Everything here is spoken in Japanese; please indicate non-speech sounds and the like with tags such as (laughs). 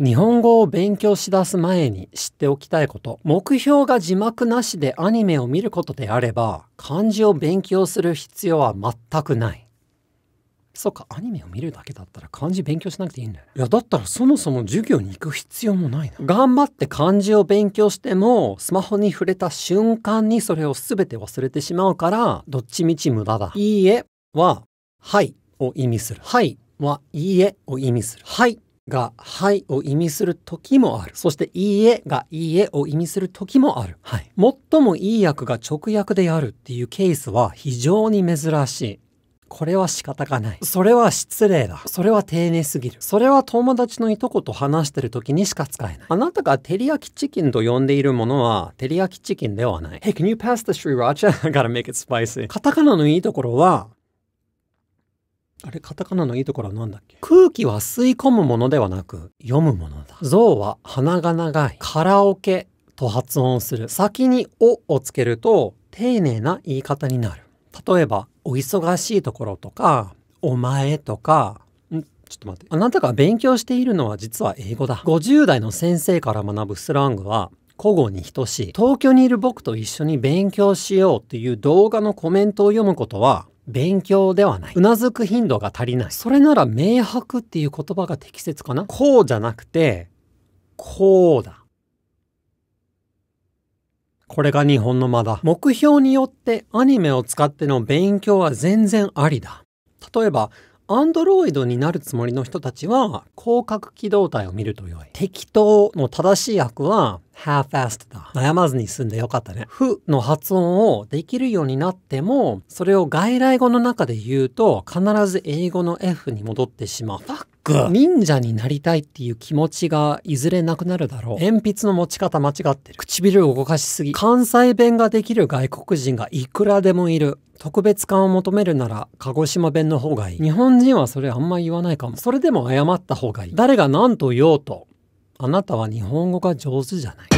日本語を勉強しだす前に知っておきたいこと。目標が字幕なしでアニメを見ることであれば、漢字を勉強する必要は全くない。そっか、アニメを見るだけだったら漢字勉強しなくていいんだよ、ね。いや、だったらそもそも授業に行く必要もないな。頑張って漢字を勉強しても、スマホに触れた瞬間にそれを全て忘れてしまうから、どっちみち無駄だ。いいえは、はいを意味する。はいは、いいえを意味する。はいがはいを意味する時もある。そしていいえがいいえを意味する時もある。はい。最もいい役が直訳であるっていうケースは非常に珍しい。これは仕方がない。それは失礼だ。それは丁寧すぎる。それは友達のいとこと話してる時にしか使えない。あなたがテり焼きチキンと呼んでいるものは、テり焼きチキンではない。Hey, can you pass the sriracha? (laughs) I gotta make it spicy. カタカナのいいところは、あれ、カタカナのいいところは何だっけ空気は吸い込むものではなく、読むものだ。象は鼻が長い。カラオケと発音する。先におをつけると、丁寧な言い方になる。例えば、お忙しいところとか、お前とか、んちょっと待って。あなたが勉強しているのは実は英語だ。50代の先生から学ぶスラングは、古語に等しい。東京にいる僕と一緒に勉強しようっていう動画のコメントを読むことは、勉強ではない。うなずく頻度が足りない。それなら明白っていう言葉が適切かなこうじゃなくて、こうだ。これが日本の間だ。目標によってアニメを使っての勉強は全然ありだ。例えば、アンドロイドになるつもりの人たちは、広角機動隊を見ると良い。適当の正しい訳は、half-assed だ。悩まずに済んでよかったね。ふの発音をできるようになっても、それを外来語の中で言うと、必ず英語の F に戻ってしまう。ク忍者になりたいっていう気持ちがいずれなくなるだろう。鉛筆の持ち方間違ってる。唇を動かしすぎ。関西弁ができる外国人がいくらでもいる。特別感を求めるなら鹿児島弁の方がいい。日本人はそれあんま言わないかも。それでも謝った方がいい。誰が何と言おうと、あなたは日本語が上手じゃない。